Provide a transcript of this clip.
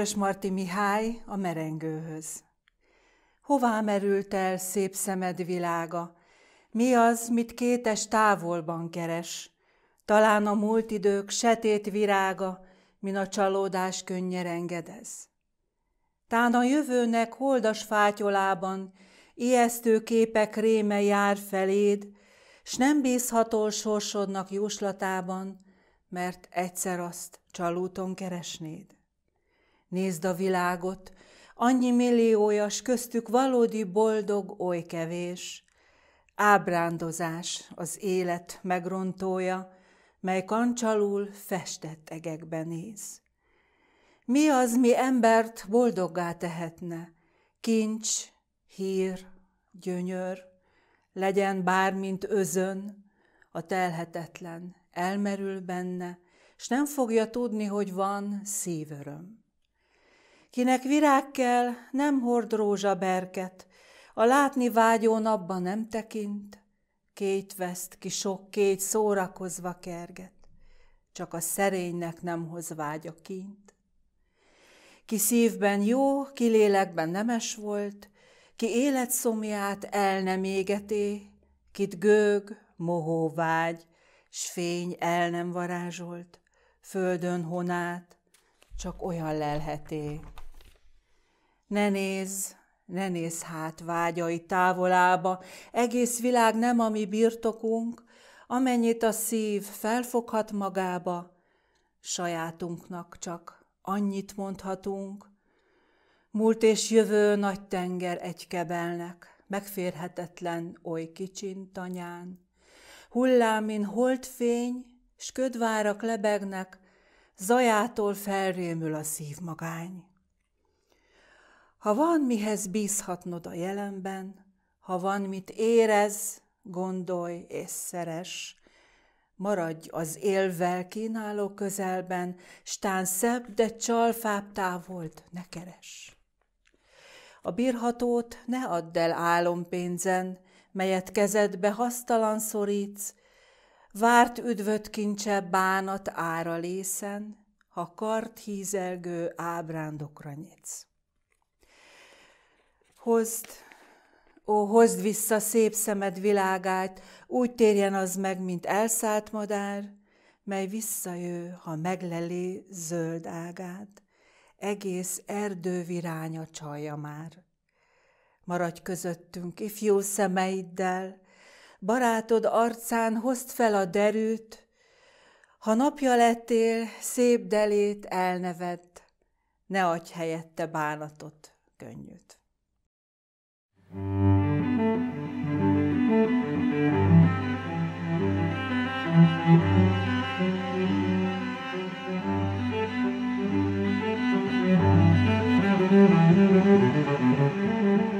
Vörös Marti Mihály a merengőhöz. Hová merült el szép szemed világa? Mi az, mit kétes távolban keres? Talán a múlt idők setét virága, min a csalódás könnyen engedez. Tán a jövőnek holdas fátyolában ijesztő képek réme jár feléd, s nem bízhatol sorsodnak jóslatában, mert egyszer azt csalúton keresnéd. Nézd a világot, annyi milliójas köztük valódi boldog oly kevés. Ábrándozás az élet megrontója, mely kancsalul festett egekben néz. Mi az, mi embert boldoggá tehetne? Kincs, hír, gyönyör, legyen bármint özön, a telhetetlen elmerül benne, s nem fogja tudni, hogy van szívöröm. Kinek virág kell, nem hord rózsaberket, a látni vágyó napba nem tekint, két veszt ki sok két szórakozva kerget, csak a szerénynek nem hoz vágya kint. Ki szívben jó, ki lélekben nemes volt, ki életszomját el nem égeté, kit gőg, mohó vágy, s fény el nem varázsolt, földön honát, csak olyan lelheté. Ne nézz, ne nézz hát vágyai távolába, egész világ nem a mi birtokunk, amennyit a szív felfoghat magába, sajátunknak csak annyit mondhatunk, múlt és jövő nagy tenger egy kebelnek, megférhetetlen oly kicsin tanyán. Hullámin holdfény, s ködvárak lebegnek, zajától felrémül a szívmagány. Ha van mihez bízhatnod a jelenben, ha van mit érez, gondolj és szeres, maradj az élvel kínáló közelben, stán szebb, de csalfább távolt ne keres. A bírhatót ne add el álompénzen, melyet kezedbe hasztalan szorítsz, várt üdvöt kincse bánat áralészen, ha kart hízelgő ábrándokra nyitsz. Hozd, ó, hozd vissza szép szemed világát, úgy térjen az meg, mint elszállt madár, mely visszajő, ha meglelé zöld ágát, egész erdő viránya csalja már. Maradj közöttünk ifjú szemeiddel, barátod arcán hozd fel a derűt, ha napja lettél, szép delét elnevedd, ne adj helyette bánatot, könnyűt. Thank you.